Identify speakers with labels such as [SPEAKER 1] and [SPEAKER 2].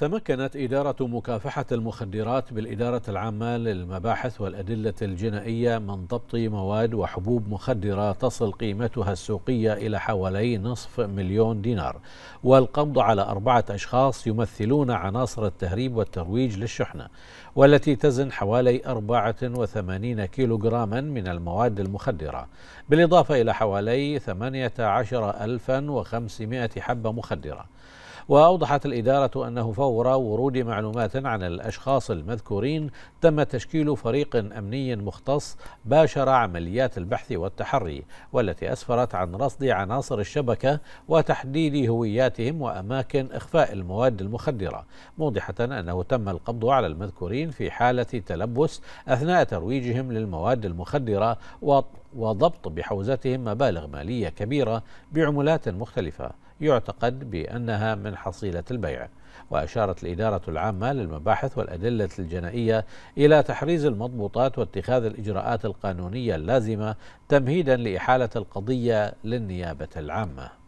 [SPEAKER 1] تمكنت إدارة مكافحة المخدرات بالإدارة العامة للمباحث والأدلة الجنائية من ضبط مواد وحبوب مخدرة تصل قيمتها السوقية إلى حوالي نصف مليون دينار والقبض على أربعة أشخاص يمثلون عناصر التهريب والترويج للشحنة والتي تزن حوالي 84 كيلوغراما من المواد المخدرة بالإضافة إلى حوالي 18500 حبة مخدرة وأوضحت الإدارة أنه فور ورود معلومات عن الأشخاص المذكورين تم تشكيل فريق أمني مختص باشر عمليات البحث والتحري والتي أسفرت عن رصد عناصر الشبكة وتحديد هوياتهم وأماكن إخفاء المواد المخدرة موضحة أنه تم القبض على المذكورين في حالة تلبس أثناء ترويجهم للمواد المخدرة وضبط بحوزتهم مبالغ مالية كبيرة بعملات مختلفة يعتقد بأنها من حصيلة البيع وأشارت الإدارة العامة للمباحث والأدلة الجنائية إلى تحريز المضبوطات واتخاذ الإجراءات القانونية اللازمة تمهيدا لإحالة القضية للنيابة العامة